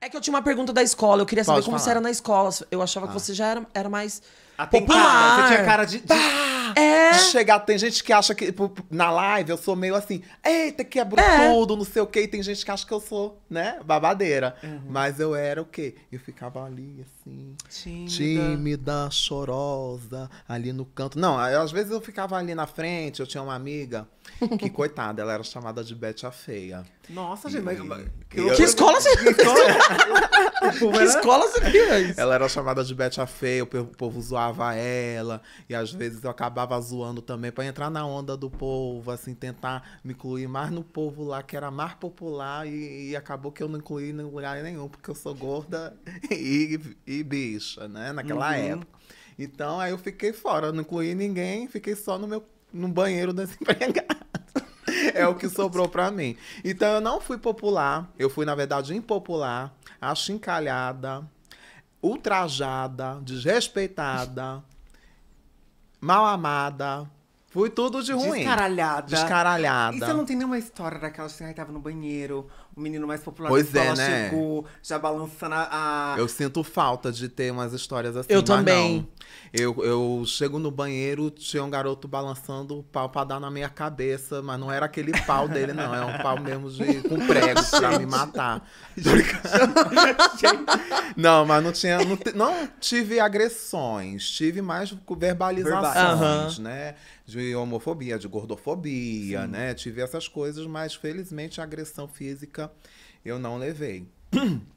É que eu tinha uma pergunta da escola, eu queria saber Pode como falar. você era na escola. Eu achava que ah. você já era, era mais Atentada, popular. Você tinha cara de, de, é. De chegar, tem gente que acha que na live eu sou meio assim, eita, quebro é. tudo, não sei o quê. E tem gente que acha que eu sou, né, babadeira. Uhum. Mas eu era o quê? Eu ficava ali, assim, tímida. tímida, chorosa, ali no canto. Não, às vezes eu ficava ali na frente, eu tinha uma amiga que, coitada, ela era chamada de Bete a Feia. Nossa, gente, mas. Que, eu... que escola você. Que escola? povo que era... escola seria isso? Ela era chamada de Betty a Feia, o povo zoava ela. E às vezes eu acabava zoando também para entrar na onda do povo, assim, tentar me incluir mais no povo lá, que era mais popular. E, e acabou que eu não incluí em lugar nenhum, porque eu sou gorda e, e bicha, né? Naquela uhum. época. Então aí eu fiquei fora, não incluí ninguém, fiquei só no meu no banheiro desempregado. é o que sobrou para mim. Então eu não fui popular, eu fui, na verdade, impopular, achincalhada, ultrajada, desrespeitada, mal amada Fui tipo, tudo de ruim. Descaralhada. Descaralhada. E você não tem nenhuma história daquela assim, ai, tava no banheiro, o menino mais popular pois da é, né? chegou, já balançando a. Eu sinto falta de ter umas histórias assim. Eu também. Não. Eu, eu chego no banheiro, tinha um garoto balançando o pau pra dar na minha cabeça, mas não era aquele pau dele, não. É um pau mesmo de, com prego pra me matar. não, mas não tinha. Não, não tive agressões, tive mais verbalizações, Verbal. né? De homofobia, de gordofobia, Sim. né? Tive essas coisas, mas felizmente a agressão física eu não levei.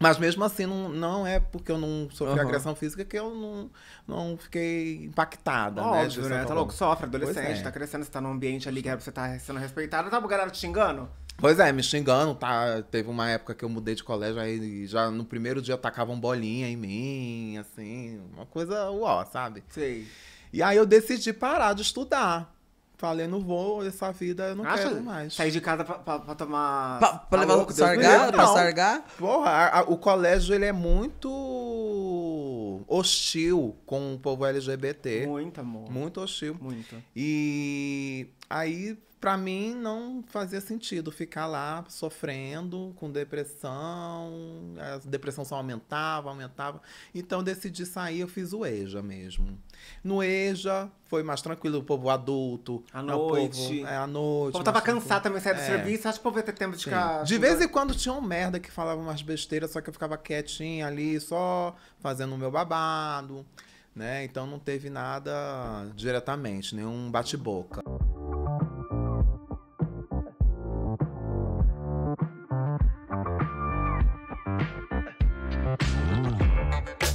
Mas mesmo assim, não, não é porque eu não sofri uhum. agressão física que eu não, não fiquei impactada, né, Óbvio, né? né? Tá louco, sofre, adolescente, é. tá crescendo, você tá num ambiente ali que é, você tá sendo respeitado, tá galera te xingando? Pois é, me xingando, tá? Teve uma época que eu mudei de colégio, aí já no primeiro dia tacavam bolinha em mim, assim, uma coisa uó, sabe? Sei. E aí eu decidi parar de estudar. Falei, não vou, essa vida eu não quero mais. Sair de casa pra, pra, pra tomar. Pra, pra levar o sargar? Pra sargar? Porra, a, a, o colégio ele é muito hostil com o povo LGBT. Muito, amor. Muito hostil. Muito. E aí para mim não fazia sentido ficar lá sofrendo com depressão, a depressão só aumentava, aumentava. Então decidi sair, eu fiz o EJA mesmo. No EJA foi mais tranquilo, o povo adulto. À né, noite. Povo, é, à noite. O povo tava tranquilo. cansado também, sair do é. serviço, acho que o povo ia ter tempo de Sim. ficar... De vez em quando tinha um merda que falava umas besteiras, só que eu ficava quietinha ali, só fazendo o meu babado, né? Então não teve nada diretamente, nenhum bate-boca. Thank you.